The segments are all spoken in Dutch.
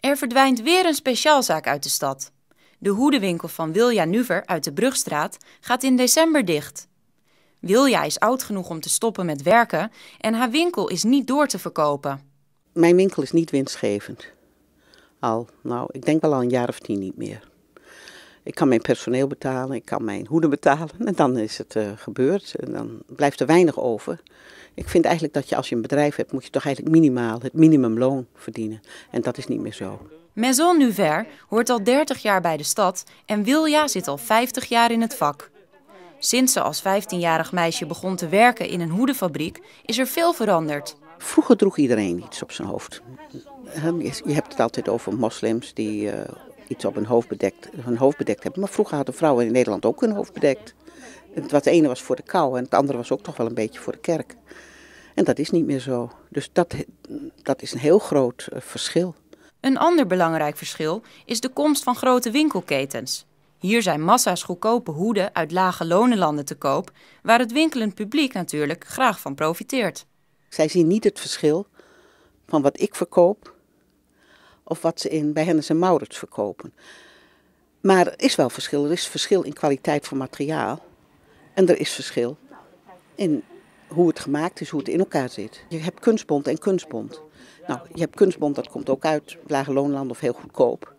Er verdwijnt weer een speciaalzaak uit de stad. De hoedenwinkel van Wilja Nuver uit de Brugstraat gaat in december dicht. Wilja is oud genoeg om te stoppen met werken en haar winkel is niet door te verkopen. Mijn winkel is niet winstgevend. Al, nou, ik denk wel al een jaar of tien niet meer. Ik kan mijn personeel betalen, ik kan mijn hoeden betalen en dan is het eh, gebeurd en dan blijft er weinig over. Ik vind eigenlijk dat je als je een bedrijf hebt, moet je toch eigenlijk minimaal het minimumloon verdienen. En dat is niet meer zo. Maison Nuver hoort al 30 jaar bij de stad en Wilja zit al 50 jaar in het vak. Sinds ze als 15-jarig meisje begon te werken in een hoedenfabriek, is er veel veranderd. Vroeger droeg iedereen iets op zijn hoofd. Je hebt het altijd over moslims die eh, iets op hun hoofd bedekt, hun hoofd bedekt hebben. Maar vroeger hadden vrouwen in Nederland ook hun hoofd bedekt. Het, wat ene was voor de kou en het andere was ook toch wel een beetje voor de kerk. En dat is niet meer zo. Dus dat, dat is een heel groot eh, verschil. Een ander belangrijk verschil is de komst van grote winkelketens. Hier zijn massa's goedkope hoeden uit lage lonenlanden te koop, waar het winkelend publiek natuurlijk graag van profiteert. Zij zien niet het verschil van wat ik verkoop of wat ze in, bij Hennis en Maurits verkopen. Maar er is wel verschil. Er is verschil in kwaliteit van materiaal. En er is verschil in hoe het gemaakt is, hoe het in elkaar zit. Je hebt kunstbond en kunstbond. Nou, je hebt kunstbond, dat komt ook uit lage loonland of heel goedkoop.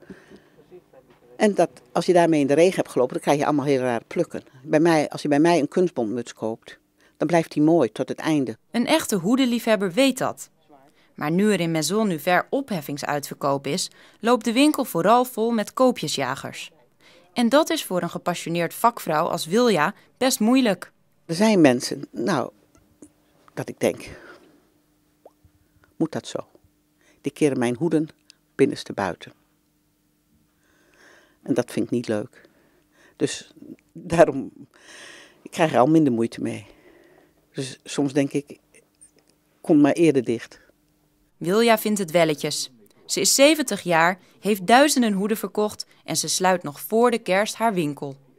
En dat, als je daarmee in de regen hebt gelopen, dan krijg je allemaal heel rare plukken. Bij mij, als je bij mij een kunstbondmuts koopt, dan blijft die mooi tot het einde. Een echte hoedeliefhebber weet dat. Maar nu er in Maison nu ver opheffingsuitverkoop is, loopt de winkel vooral vol met koopjesjagers. En dat is voor een gepassioneerd vakvrouw als Wilja best moeilijk. Er zijn mensen, nou, dat ik denk, moet dat zo? Die keren mijn hoeden binnenste buiten. En dat vind ik niet leuk. Dus daarom, ik krijg er al minder moeite mee. Dus soms denk ik, kom maar eerder dicht. Wilja vindt het welletjes. Ze is 70 jaar, heeft duizenden hoeden verkocht en ze sluit nog voor de kerst haar winkel.